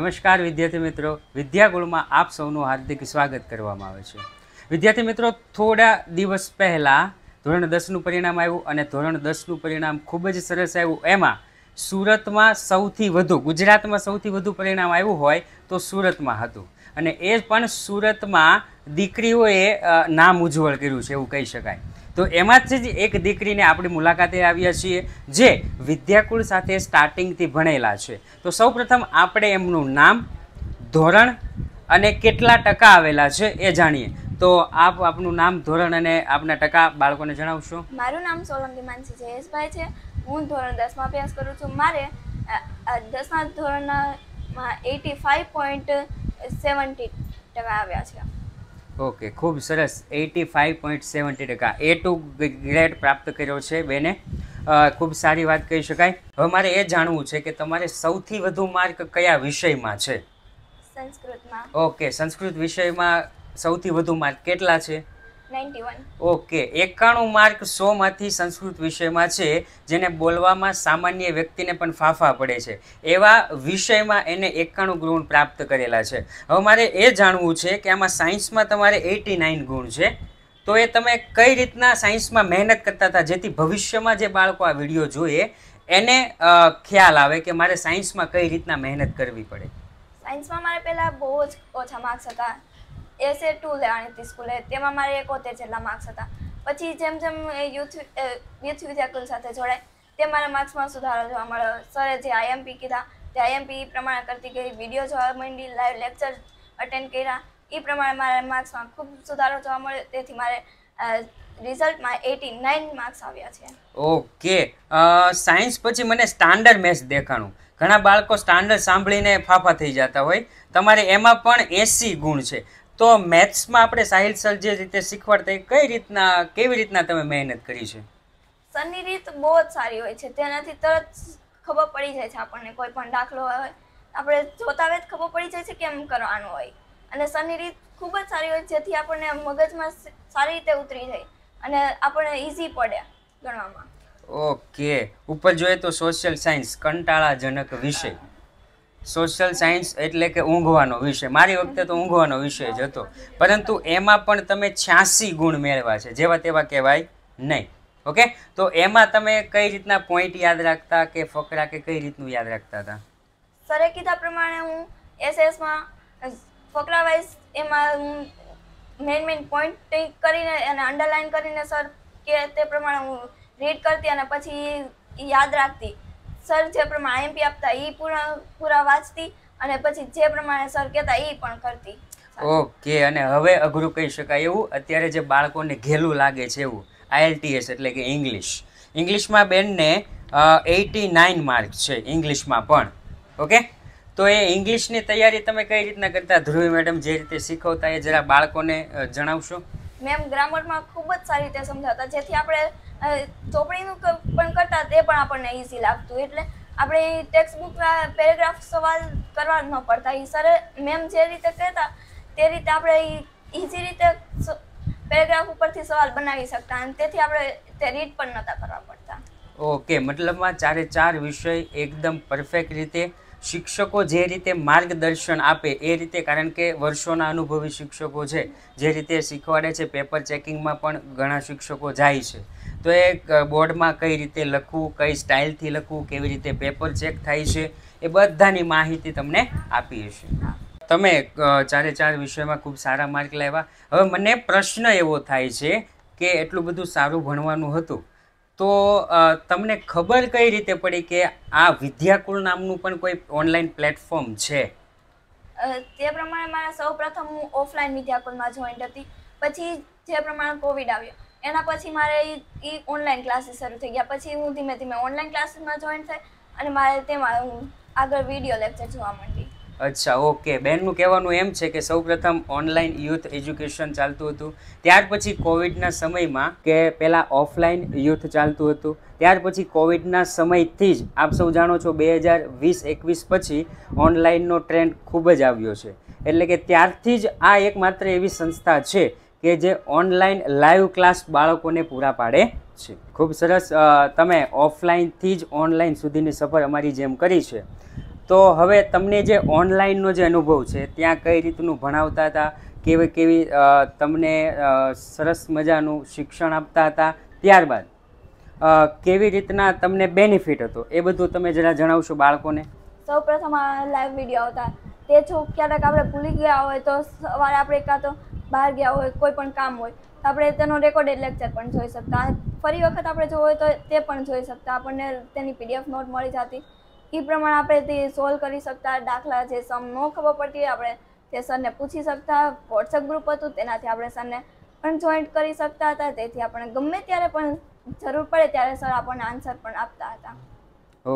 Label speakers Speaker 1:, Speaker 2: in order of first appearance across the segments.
Speaker 1: નમસ્કાર વિદ્યાર્થી મિત્રો વિદ્યાગુળમાં આપ સૌનું હાર્દિક સ્વાગત કરવામાં આવે છે વિદ્યાર્થી મિત્રો થોડા દિવસ પહેલાં ધોરણ દસનું પરિણામ આવ્યું અને ધોરણ દસનું પરિણામ ખૂબ જ સરસ આવ્યું એમાં સુરતમાં સૌથી વધુ ગુજરાતમાં સૌથી વધુ પરિણામ આવ્યું હોય તો સુરતમાં હતું અને એ પણ સુરતમાં દીકરીઓએ નામ ઉજ્જવળ કર્યું છે એવું કહી શકાય તો એમાં જ એક દીકરીને આપણે મુલાકાતે આવ્યા છીએ જે વિદ્યાકુળ સાથે સ્ટાર્ટિંગથી ભણેલા છે તો સૌપ્રથમ આપણે એમનું નામ ધોરણ અને કેટલા ટકા આવેલા છે એ જાણીએ તો આપ આપનું નામ ધોરણ અને આપના ટકા બાળકોને જણાવશો
Speaker 2: મારું નામ સોલંકી માનસી જયેશભાઈ છે હું ધોરણ દસમાં અભ્યાસ કરું છું મારે દસમા ધોરણમાં એટી ફાઇવ પોઈન્ટ સેવન્ટી ટકા આવ્યા છે
Speaker 1: ઓકે ખૂબ સરસ એટી ફાઇવ પોઈન્ટ સેવન્ટી ટકા એ ટુ ગ્રેડ પ્રાપ્ત કર્યો છે બેને ખૂબ સારી વાત કહી શકાય હવે મારે એ જાણવું છે કે તમારે સૌથી વધુ માર્ક કયા વિષયમાં છે સંસ્કૃતમાં ઓકે સંસ્કૃત વિષયમાં સૌથી વધુ માર્ક કેટલા છે ઓકે એકાણું માર્ક સો માંથી સંસ્કૃત વિષયમાં છે જેને બોલવામાં સામાન્ય વ્યક્તિને પણ ફાફા પડે છે એવા વિષયમાં એને એકાણું ગુણ પ્રાપ્ત કરેલા છે હવે મારે એ જાણવું છે કે આમાં સાયન્સમાં તમારે એટી નાઇન ગુણ છે તો એ તમે કઈ રીતના સાયન્સમાં મહેનત કરતા હતા જેથી ભવિષ્યમાં જે બાળકો આ વિડીયો જોઈએ એને ખ્યાલ આવે કે મારે સાયન્સમાં કઈ રીતના મહેનત કરવી પડે
Speaker 2: સાયન્સમાં મારે પહેલાં બહુ જ ઓછા માર્ક્સ હતા એસે ટુ લેવાની હતી સ્કૂલે તેમાં મારે એકોતેર જેટલા માર્ક્સ હતા પછી જેમ જેમ યુથ યુથ વિદ્યાકુલ સાથે જોડાય તે મારા માર્ક્સમાં સુધારો જોવા મળ્યો સરે જે આઈએમપી કીધા તે આઈએમપી પ્રમાણે કરતી ગઈ વિડીયો જોવા માંડી લાઈવ લેક્ચર અટેન્ડ કર્યા એ પ્રમાણે મારા માર્ક્સમાં ખૂબ સુધારો જોવા મળ્યો તેથી મારે રિઝલ્ટમાં એટી નાઇન માર્ક્સ આવ્યા છે
Speaker 1: ઓકે સાયન્સ પછી મને સ્ટાન્ડર્ડ મેથ્સ દેખાણું ઘણા બાળકો સ્ટાન્ડર્ડ સાંભળીને ફાફા થઈ જતા હોય તમારે એમાં પણ એસી ગુણ છે તો મેથ્સમાં આપણે સાહિલ સર જે રીતે શીખવાડતા એ કઈ રીતના કેવી રીતના તમે મહેનત કરી છે
Speaker 2: સરની રીત બહુ જ સારી હોય છે તેનાથી તરત ખબર પડી જાય છે આપણને કોઈ પણ દાખલો હોય આપણે જોતા વેત ખબર પડી જાય છે કેમ કરવાનું હોય અને સરની રીત ખૂબ જ સારી હોય જેથી આપણને મગજમાં સારી રીતે ઉતરી જાય અને આપણને ઇઝી પડે ગણવામાં
Speaker 1: ઓકે ઉપર જોઈએ તો સોશિયલ સાયન્સ કંટાળાજનક વિષય સોશિયલ સાયન્સ એટલે કે ઊંઘવાનો વિષય મારી વખતે તો ઊંઘવાનો વિષય જ હતો પરંતુ એમાં પણ તમે છ્યાસી ગુણ મેળવા છે જેવા તેવા કહેવાય નહીં ઓકે તો એમાં તમે કઈ રીતના પોઈન્ટ યાદ રાખતા કે ફકરા કે કઈ રીતનું યાદ રાખતા હતા
Speaker 2: સરે કીધા પ્રમાણે હું એસએસમાં ફકરા વાઇઝ એમાં હું મેઇન મેઇન પોઈન્ટ કરીને અને અંડરલાઇન કરીને સર કે તે પ્રમાણે હું રીડ કરતી અને પછી યાદ રાખતી સર જે પ્રમાણે એમપી આપતા એ પૂરા પૂરા વાંચતી અને પછી જે પ્રમાણે સર કહેતા એ પણ કરતી
Speaker 1: ઓકે અને હવે અઘરું કહી શકાય એવું અત્યારે જે બાળકોને ઘેલું લાગે છે એવું આઈએલટીએસ એટલે કે ઇંગ્લિશ ઇંગ્લિશમાં બેનને એટી નાઇન માર્ક છે ઇંગ્લિશમાં પણ ઓકે તો એ ઇંગ્લિશની તૈયારી તમે કઈ રીતના કરતા ધ્રુવી મેડમ જે રીતે શીખવતા એ જરા બાળકોને જણાવશો
Speaker 2: મેમ ગ્રામરમાં ખૂબ જ સારી રીતે સમજાવતા જેથી આપણે ચોપડીનું પણ કરતા તે પણ આપણને ઇઝી લાગતું એટલે આપણે ટેક્સ્ટ ટેક્સ્ટબુકના પેરેગ્રાફ સવાલ કરવા ન પડતા એ સર મેમ જે રીતે કહેતા તે રીતે આપણે ઈઝી રીતે પેરેગ્રાફ ઉપરથી સવાલ બનાવી શકતા અને તેથી આપણે તે રીડ પણ નહોતા કરવા પડતા
Speaker 1: ઓકે મતલબમાં ચારે ચાર વિષય એકદમ પરફેક્ટ રીતે શિક્ષકો જે રીતે માર્ગદર્શન આપે એ રીતે કારણ કે વર્ષોના અનુભવી શિક્ષકો છે જે રીતે શીખવાડે છે પેપર ચેકિંગમાં પણ ઘણા શિક્ષકો જાય છે તો એ બોર્ડમાં કઈ રીતે લખવું કઈ સ્ટાઇલથી લખવું કેવી રીતે પેપર ચેક થાય છે એ બધાની માહિતી તમને આપી હશે તમે ચારે ચાર વિષયમાં ખૂબ સારા માર્ક લાવ્યા હવે મને પ્રશ્ન એવો થાય છે કે એટલું બધું સારું ભણવાનું હતું તો તમને ખબર કઈ રીતે પડી કે આ વિદ્યાકુળ નામનું પણ કોઈ ઓનલાઈન પ્લેટફોર્મ છે
Speaker 2: તે પ્રમાણે મારા સૌ પ્રથમ હું ઓફલાઈન વિદ્યાકુળમાં જોઈન્ટ હતી પછી જે પ્રમાણે કોવિડ આવ્યો એના પછી મારે એ ઓનલાઈન ક્લાસીસ શરૂ થઈ ગયા પછી હું ધીમે ધીમે ઓનલાઈન ક્લાસીસમાં જોઈન થઈ અને મારે તેમાં હું આગળ વિડીયો લેક્ચર જોવા માંડી
Speaker 1: અચ્છા ઓકે બેનનું કહેવાનું એમ છે કે સૌપ્રથમ ઓનલાઈન યુથ એજ્યુકેશન ચાલતું હતું ત્યાર પછી કોવિડના સમયમાં કે પહેલાં ઓફલાઈન યુથ ચાલતું હતું ત્યાર પછી કોવિડના સમયથી જ આપ સૌ જાણો છો બે હજાર વીસ એકવીસ પછી ઓનલાઈનનો ટ્રેન્ડ ખૂબ જ આવ્યો છે એટલે કે ત્યારથી જ આ એકમાત્ર એવી સંસ્થા છે કે જે ઓનલાઈન લાઈવ ક્લાસ બાળકોને પૂરા પાડે છે ખૂબ સરસ તમે ઓફલાઈનથી જ ઓનલાઈન સુધીની સફર અમારી જેમ કરી છે તો હવે તમને જે ઓનલાઈનનો જે અનુભવ છે ત્યાં કઈ રીતનું ભણાવતા હતા કેવી કેવી તમને સરસ મજાનું શિક્ષણ આપતા હતા ત્યારબાદ કેવી રીતના તમને બેનિફિટ હતો એ બધું તમે જરા જણાવશો બાળકોને
Speaker 2: સૌ પ્રથમ લાઈવ વિડીયો આવતા તે ક્યારેક આપણે ભૂલી ગયા હોય તો સવારે આપણે કાં તો બહાર ગયા હોય કોઈ પણ કામ હોય તો આપણે તેનો રેકોર્ડેડ લેક્ચર પણ જોઈ શકતા ફરી વખત આપણે જોવું હોય તો તે પણ જોઈ શકતા આપણને તેની પીડીએફ નોટ મળી જતી એ પ્રમાણે આપણે તે સોલ્વ કરી શકતા દાખલા જે સમ ન ખબર પડતી હોય આપણે તે સરને પૂછી શકતા વોટ્સઅપ ગ્રુપ હતું તેનાથી આપણે સરને પણ જોઈન્ટ કરી શકતા હતા તેથી આપણે ગમે ત્યારે પણ જરૂર પડે ત્યારે સર આપણને આન્સર પણ આપતા હતા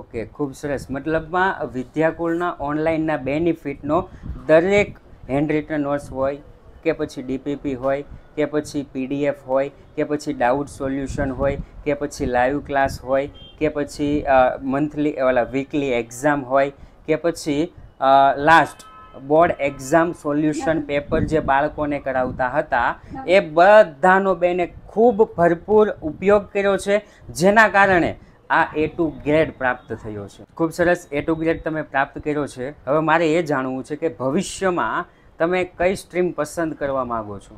Speaker 1: ઓકે ખૂબ સરસ મતલબમાં વિદ્યાકુળના ઓનલાઈનના બેનિફિટનો દરેક હેન્ડ રિટન નોટ્સ હોય કે પછી ડીપીપી હોય કે પછી પીડીએફ હોય કે પછી ડાઉટ સોલ્યુશન હોય કે પછી લાઈવ ક્લાસ હોય કે પછી મંથલી ઓલા વીકલી એક્ઝામ હોય કે પછી last board exam solution paper જે બાળકોને કરાવતા હતા એ બધાનો બેને ખૂબ ભરપૂર ઉપયોગ કર્યો છે જેના કારણે આ એ ટુ ગ્રેડ પ્રાપ્ત થયો છે ખૂબ સરસ એ ટુ ગ્રેડ તમે પ્રાપ્ત કર્યો છે હવે મારે એ જાણવું છે કે ભવિષ્યમાં તમે કઈ સ્ટ્રીમ પસંદ કરવા માંગો છો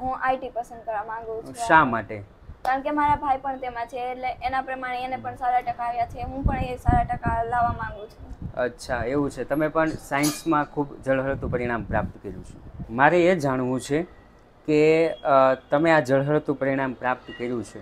Speaker 2: હું આઈટી પસંદ કરવા માંગુ છું શા માટે કારણ કે મારા ભાઈ પણ તેમાં છે એટલે એના પ્રમાણે એને પણ સારા ટકા આવ્યા છે હું પણ એ સારા ટકા લાવવા માંગુ છું
Speaker 1: અચ્છા એવું છે તમે પણ સાયન્સમાં ખૂબ જળહળતું પરિણામ પ્રાપ્ત કર્યું છે મારે એ જાણવું છે કે તમે આ જળહળતું પરિણામ પ્રાપ્ત કર્યું છે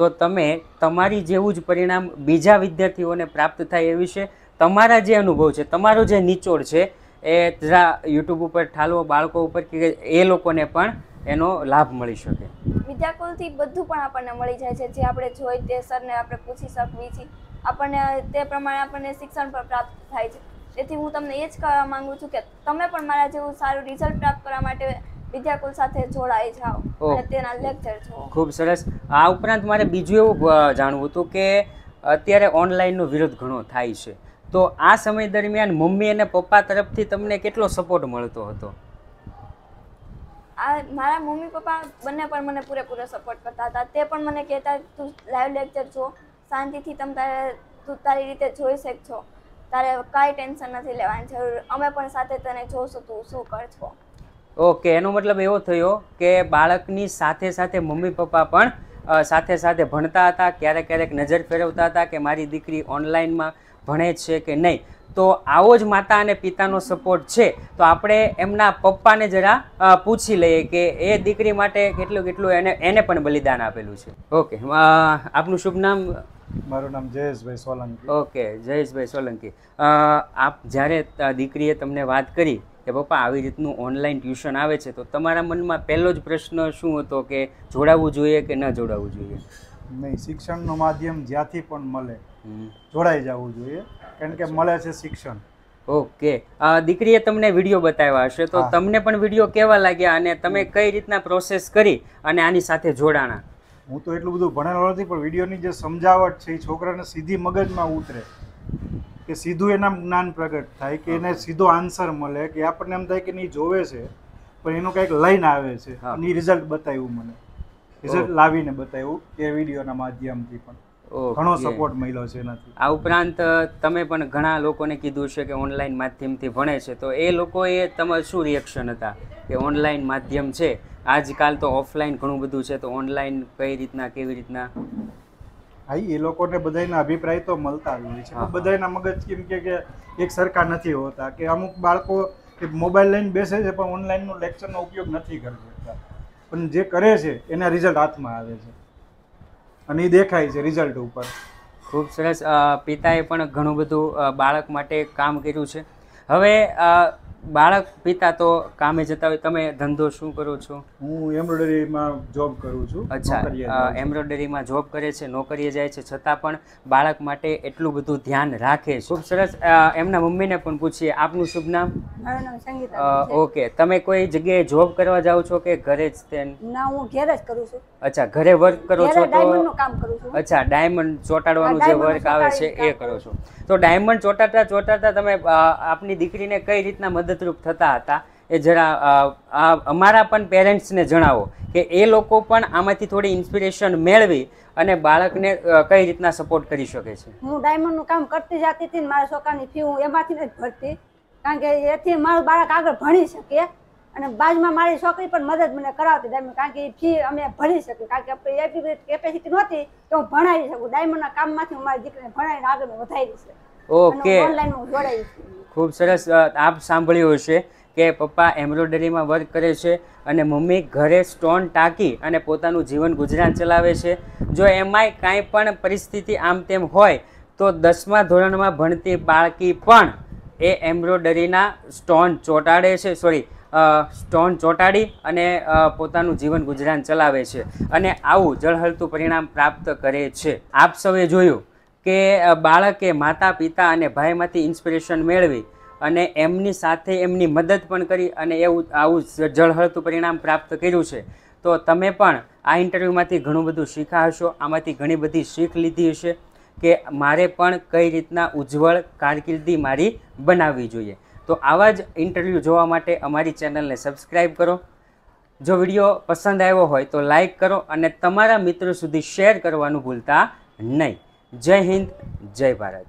Speaker 1: તો તમે તમારી જેવું જ પરિણામ બીજા વિદ્યાર્થીઓને પ્રાપ્ત થાય એ વિશે તમારા જે અનુભવ છે તમારો જે નિચોડ છે એ જરા યુટ્યુબ ઉપર ઠાલવો બાળકો ઉપર કે એ લોકોને પણ એનો લાભ મળી શકે
Speaker 2: વિદ્યાકુલથી બધું પણ આપણને મળી જાય છે જે આપણે જોઈ તે સરને આપણે પૂછી શકીએ છીએ આપણને તે પ્રમાણે આપણને શિક્ષણ પણ પ્રાપ્ત થાય છે તેથી હું તમને એ જ કહેવા માગું છું કે તમે પણ મારા જેવું સારું રિઝલ્ટ પ્રાપ્ત કરવા માટે વિદ્યાકુલ સાથે જોડાઈ જાઓ અને તેના લેક્ચર જુઓ
Speaker 1: ખૂબ સરસ આ ઉપરાંત મારે બીજું એવું જાણવું હતું કે અત્યારે ઓનલાઈનનો વિરોધ ઘણો થાય છે તો આ સમય દરમિયાન મમ્મી અને પપ્પા તરફથી તમને કેટલો સપોર્ટ મળતો હતો
Speaker 2: આ મારા મમ્મી પપ્પા બંને પણ મને પૂરેપૂરો સપોર્ટ કરતા હતા તે પણ મને કહેતા તું લાઈવ લેક્ચર છો શાંતિથી તમે તારે તું તારી રીતે જોઈ શકશો તારે કાંઈ ટેન્શન નથી લેવાની જરૂર અમે પણ સાથે તને જોશું તું શું કરશો
Speaker 1: ઓકે એનો મતલબ એવો થયો કે બાળકની સાથે સાથે મમ્મી પપ્પા પણ સાથે સાથે ભણતા હતા ક્યારેક ક્યારેક નજર ફેરવતા હતા કે મારી દીકરી ઓનલાઈનમાં ભણે છે કે નહીં તો આવો જ માતા અને પિતાનો સપોર્ટ છે તો આપણે એમના પપ્પાને જરા પૂછી લઈએ કે એ દીકરી માટે કેટલું કેટલું એને એને પણ બલિદાન આપેલું છે ઓકે આપનું શુભ નામ મારું નામ જયેશભાઈ સોલંકી ઓકે જયેશભાઈ સોલંકી આપ જ્યારે દીકરીએ તમને વાત કરી કે પપ્પા આવી રીતનું ઓનલાઈન ટ્યુશન આવે છે તો તમારા મનમાં પહેલો જ પ્રશ્ન શું હતો કે જોડાવવું જોઈએ કે ન જોડાવવું જોઈએ
Speaker 3: નહીં શિક્ષણનું માધ્યમ જ્યાંથી પણ મળે જોડાઈ જવું જોઈએ કારણ કે મળે છે શિક્ષણ
Speaker 1: ઓકે દીકરીએ તમને વિડીયો બતાવ્યા હશે તો તમને પણ વિડીયો કેવા લાગ્યા અને તમે કઈ રીતના પ્રોસેસ કરી અને આની સાથે જોડાણા
Speaker 3: હું તો એટલું બધું ભણેલો નથી પણ વિડીયોની જે સમજાવટ છે એ છોકરાને સીધી મગજમાં ઉતરે કે સીધું એના જ્ઞાન પ્રગટ થાય કે એને સીધો આન્સર મળે કે આપણને એમ થાય કે નહીં જોવે છે પણ એનું કંઈક લઈને આવે છે એની રિઝલ્ટ બતાવ્યું મને રિઝલ્ટ લાવીને બતાવ્યું એ વિડીયોના માધ્યમથી પણ ઘણો સપોર્ટ મળ્યો છે એનાથી
Speaker 1: આ ઉપરાંત તમે પણ ઘણા લોકોને કીધું છે કે ઓનલાઈન માધ્યમથી ભણે છે તો એ લોકોએ તમારું શું રિએક્શન હતા કે ઓનલાઈન માધ્યમ છે આજકાલ તો ઓફલાઈન ઘણું બધું છે તો ઓનલાઈન કઈ રીતના કેવી રીતના
Speaker 3: હા એ લોકોને બધાના અભિપ્રાય તો મળતા જ હોય છે બધાના મગજ કેમ કે એક સરખા નથી હોતા કે અમુક બાળકો કે મોબાઈલ લઈને બેસે છે પણ ઓનલાઈનનો લેક્ચરનો ઉપયોગ નથી કરી શકતા પણ જે કરે છે એના રિઝલ્ટ હાથમાં આવે છે અને એ દેખાય છે રિઝલ્ટ ઉપર
Speaker 1: ખૂબ સરસ પિતાએ પણ ઘણું બધું બાળક માટે કામ કર્યું છે હવે બાળક પિતા તો કામે જતા હોય તમે ધંધો શું કરો છો હું
Speaker 3: એમ્બ્રોડરીમાં
Speaker 1: જોબ કરું છું અચ્છા એમ્બ્રોડરીમાં જોબ કરે છે નોકરીએ જાય છે છતાં પણ બાળક માટે એટલું બધું ધ્યાન રાખે છે ખૂબ સરસ એમના મમ્મીને પણ પૂછીએ આપનું શુભ નામ ઓકે તમે કોઈ જગ્યાએ જોબ કરવા જાઓ છો કે ઘરે જ તે
Speaker 2: ના હું ઘરે જ કરું છું
Speaker 1: અચ્છા ઘરે વર્ક કરો છો
Speaker 2: તો અચ્છા
Speaker 1: ડાયમંડ ચોટાડવાનું જે વર્ક આવે છે એ કરો છો તો ડાયમંડ ચોટાડતા ચોટાડતા તમે આપની દીકરીને કઈ રીતના મદદ મદદરૂપ થતા હતા એ જરા અમારા પણ પેરેન્ટ્સને જણાવો કે એ લોકો પણ આમાંથી થોડી ઇન્સ્પિરેશન મેળવી અને બાળકને કઈ રીતના સપોર્ટ કરી શકે છે
Speaker 2: હું ડાયમંડનું કામ કરતી જતી હતી મારા છોકરાની ફી હું એમાંથી જ ભરતી કારણ કે એથી મારું બાળક આગળ ભણી શકે અને બાજુમાં મારી છોકરી પણ મદદ મને કરાવતી ડાયમંડ કારણ કે ફી અમે ભણી શકીએ કારણ કે આપણે એવી કેપેસિટી નહોતી કે હું ભણાવી શકું ડાયમંડના કામમાંથી હું મારી દીકરીને ભણાવીને આગળ વધારી શકું
Speaker 1: ઓકે ઓનલાઈન
Speaker 2: હું જોડાઈ છું
Speaker 1: ખૂબ સરસ આપ સાંભળ્યું હશે કે પપ્પા એમ્બ્રોઇડરીમાં વર્ક કરે છે અને મમ્મી ઘરે સ્ટોન ટાંકી અને પોતાનું જીવન ગુજરાન ચલાવે છે જો એમાંય કાંઈ પણ પરિસ્થિતિ આમ તેમ હોય તો દસમા ધોરણમાં ભણતી બાળકી પણ એ એમ્બ્રોઇડરીના સ્ટોન ચોંટાડે છે સોરી સ્ટોન ચોંટાડી અને પોતાનું જીવન ગુજરાન ચલાવે છે અને આવું જળહળતું પરિણામ પ્રાપ્ત કરે છે આપ સૌએ જોયું કે બાળકે માતા પિતા અને ભાઈમાંથી ઇન્સ્પિરેશન મેળવી અને એમની સાથે એમની મદદ પણ કરી અને એવું આવું જળહળતું પરિણામ પ્રાપ્ત કર્યું છે તો તમે પણ આ ઇન્ટરવ્યૂમાંથી ઘણું બધું શીખા હશો આમાંથી ઘણી બધી શીખ લીધી હશે કે મારે પણ કઈ રીતના ઉજ્જવળ કારકિર્દી મારી બનાવવી જોઈએ તો આવા જ ઇન્ટરવ્યૂ જોવા માટે અમારી ચેનલને સબસ્ક્રાઈબ કરો જો વિડીયો પસંદ આવ્યો હોય તો લાઈક કરો અને તમારા મિત્રો સુધી શેર કરવાનું ભૂલતા નહીં જય હિન્દ જય ભારત